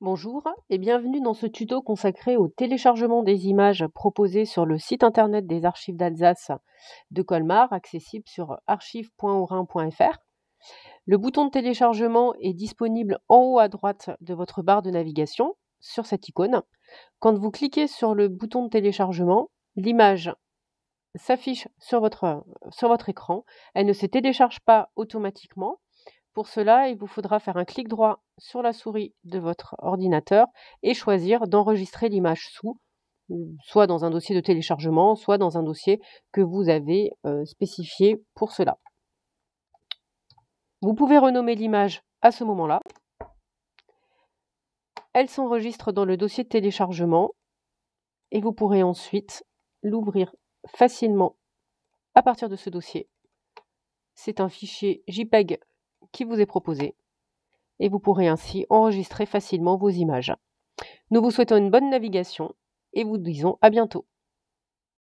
Bonjour et bienvenue dans ce tuto consacré au téléchargement des images proposées sur le site internet des archives d'Alsace de Colmar, accessible sur archive.orin.fr. Le bouton de téléchargement est disponible en haut à droite de votre barre de navigation, sur cette icône. Quand vous cliquez sur le bouton de téléchargement, l'image s'affiche sur votre, sur votre écran. Elle ne se télécharge pas automatiquement. Pour cela, il vous faudra faire un clic droit sur la souris de votre ordinateur et choisir d'enregistrer l'image sous, soit dans un dossier de téléchargement, soit dans un dossier que vous avez euh, spécifié pour cela. Vous pouvez renommer l'image à ce moment-là. Elle s'enregistre dans le dossier de téléchargement et vous pourrez ensuite l'ouvrir facilement à partir de ce dossier. C'est un fichier JPEG qui vous est proposé et vous pourrez ainsi enregistrer facilement vos images. Nous vous souhaitons une bonne navigation et vous disons à bientôt.